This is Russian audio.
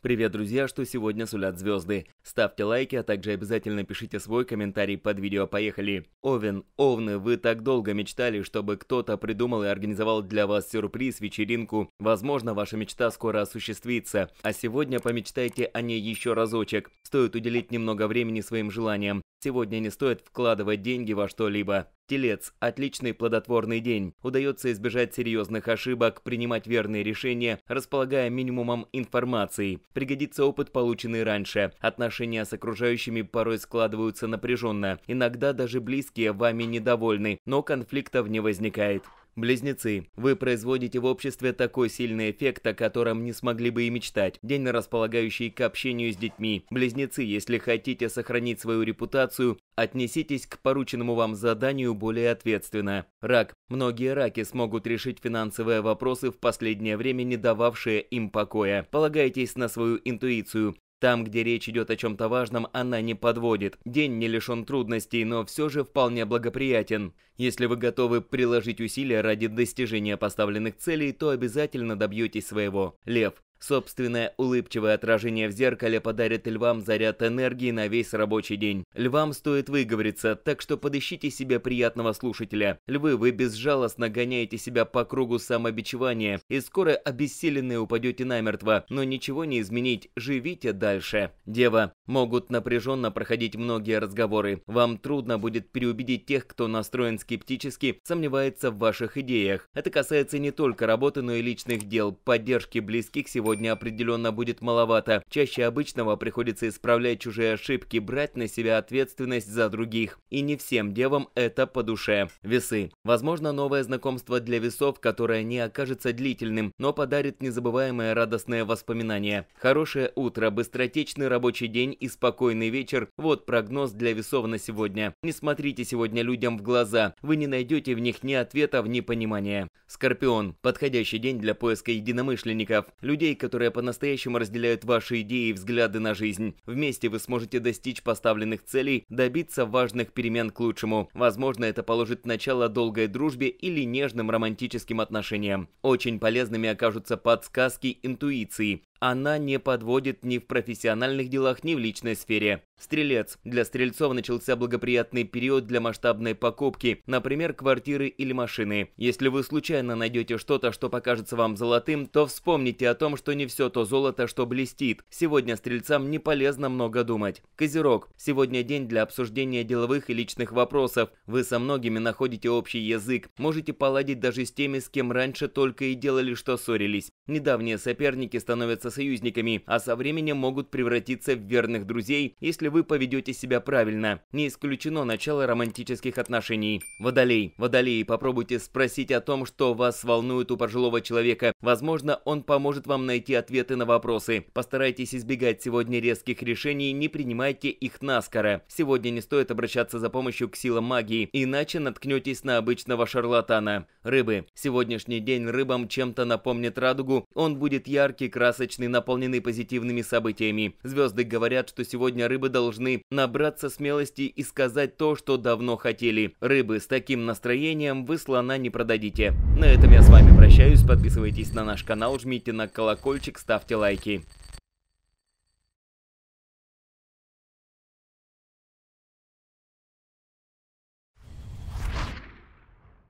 Привет, друзья, что сегодня сулят звезды. Ставьте лайки, а также обязательно пишите свой комментарий под видео. Поехали! Овен, Овны, вы так долго мечтали, чтобы кто-то придумал и организовал для вас сюрприз, вечеринку. Возможно, ваша мечта скоро осуществится. А сегодня помечтайте о ней еще разочек. Стоит уделить немного времени своим желаниям. Сегодня не стоит вкладывать деньги во что-либо. Телец – отличный плодотворный день. Удается избежать серьезных ошибок, принимать верные решения, располагая минимумом информации. Пригодится опыт, полученный раньше. Отношения с окружающими порой складываются напряженно. Иногда даже близкие вами недовольны, но конфликтов не возникает. Близнецы, вы производите в обществе такой сильный эффект, о котором не смогли бы и мечтать. День, располагающий к общению с детьми. Близнецы, если хотите сохранить свою репутацию, отнеситесь к порученному вам заданию более ответственно. Рак. Многие раки смогут решить финансовые вопросы в последнее время, не дававшие им покоя. Полагайтесь на свою интуицию. Там, где речь идет о чем-то важном, она не подводит. День не лишен трудностей, но все же вполне благоприятен. Если вы готовы приложить усилия ради достижения поставленных целей, то обязательно добьетесь своего. Лев. Собственное улыбчивое отражение в зеркале подарит львам заряд энергии на весь рабочий день. Львам стоит выговориться, так что подыщите себе приятного слушателя. Львы, вы безжалостно гоняете себя по кругу самобичевания, и скоро обессиленные упадете намертво, но ничего не изменить, живите дальше. Дева, могут напряженно проходить многие разговоры. Вам трудно будет переубедить тех, кто настроен скептически, сомневается в ваших идеях. Это касается не только работы, но и личных дел, поддержки близких сегодня сегодня определенно будет маловато. Чаще обычного приходится исправлять чужие ошибки, брать на себя ответственность за других. И не всем девам это по душе. Весы. Возможно, новое знакомство для весов, которое не окажется длительным, но подарит незабываемое радостное воспоминание. Хорошее утро, быстротечный рабочий день и спокойный вечер – вот прогноз для весов на сегодня. Не смотрите сегодня людям в глаза, вы не найдете в них ни ответов, ни понимания. Скорпион. Подходящий день для поиска единомышленников. Людей, которые по-настоящему разделяют ваши идеи и взгляды на жизнь. Вместе вы сможете достичь поставленных целей, добиться важных перемен к лучшему. Возможно, это положит начало долгой дружбе или нежным романтическим отношениям. Очень полезными окажутся подсказки интуиции. Она не подводит ни в профессиональных делах, ни в личной сфере. Стрелец. Для стрельцов начался благоприятный период для масштабной покупки, например, квартиры или машины. Если вы случайно найдете что-то, что покажется вам золотым, то вспомните о том, что не все то золото, что блестит. Сегодня стрельцам не полезно много думать. Козерог. Сегодня день для обсуждения деловых и личных вопросов. Вы со многими находите общий язык. Можете поладить даже с теми, с кем раньше только и делали, что ссорились. Недавние соперники становятся со союзниками, а со временем могут превратиться в верных друзей, если вы поведете себя правильно. Не исключено начало романтических отношений. Водолей. Водолей, попробуйте спросить о том, что вас волнует у пожилого человека. Возможно, он поможет вам найти ответы на вопросы. Постарайтесь избегать сегодня резких решений, не принимайте их наскоро. Сегодня не стоит обращаться за помощью к силам магии, иначе наткнетесь на обычного шарлатана. Рыбы. Сегодняшний день рыбам чем-то напомнит радугу, он будет яркий, красочный, бесконечны, наполнены позитивными событиями. Звезды говорят, что сегодня рыбы должны набраться смелости и сказать то, что давно хотели. Рыбы, с таким настроением вы слона не продадите. На этом я с вами прощаюсь, подписывайтесь на наш канал, жмите на колокольчик, ставьте лайки.